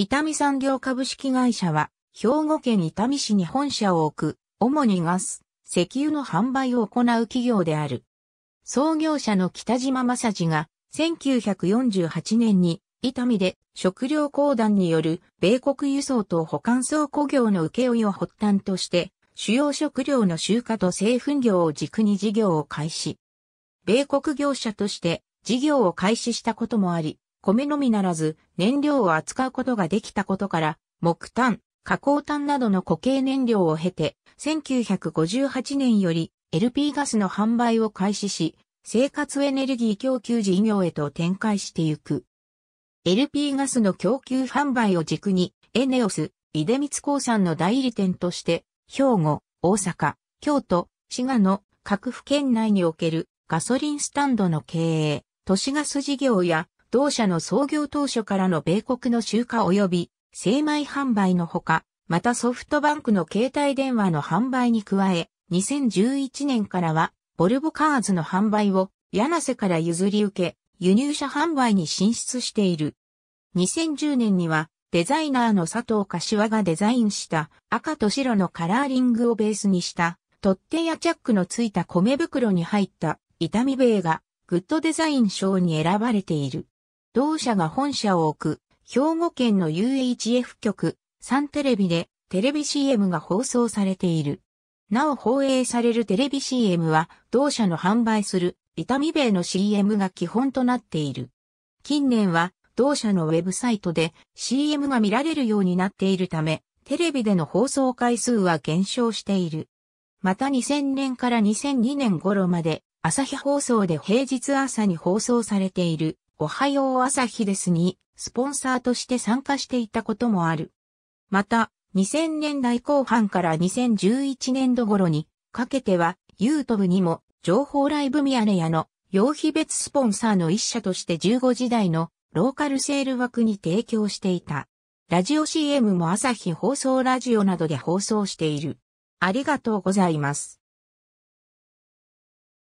伊丹産業株式会社は、兵庫県伊丹市に本社を置く、主にガス、石油の販売を行う企業である。創業者の北島正治が、1948年に、伊丹で食料公団による米国輸送と保管倉庫業の請負を発端として、主要食料の集荷と製粉業を軸に事業を開始。米国業者として事業を開始したこともあり、米のみならず燃料を扱うことができたことから、木炭、加工炭などの固形燃料を経て、1958年より LP ガスの販売を開始し、生活エネルギー供給事業へと展開してゆく。LP ガスの供給販売を軸に、エネオス、出光興産の代理店として、兵庫、大阪、京都、滋賀の各府県内におけるガソリンスタンドの経営、都市ガス事業や同社の創業当初からの米国の集荷及び精米販売のほか、またソフトバンクの携帯電話の販売に加え、2011年からは、ボルボカーズの販売を、柳瀬から譲り受け、輸入車販売に進出している。2010年には、デザイナーの佐藤柏がデザインした赤と白のカラーリングをベースにした、取っ手やチャックのついた米袋に入った、痛み米が、グッドデザイン賞に選ばれている。同社が本社を置く、兵庫県の UHF 局、サンテレビで、テレビ CM が放送されている。なお放映されるテレビ CM は、同社の販売する、痛み米の CM が基本となっている。近年は、同社のウェブサイトで CM が見られるようになっているため、テレビでの放送回数は減少している。また2000年から2002年頃まで、朝日放送で平日朝に放送されている、おはよう朝日ですに、スポンサーとして参加していたこともある。また、2000年代後半から2011年度頃にかけては、YouTube にも情報ライブミヤネ屋の曜日別スポンサーの一社として15時代のローカルセール枠に提供していた。ラジオ CM も朝日放送ラジオなどで放送している。ありがとうございます。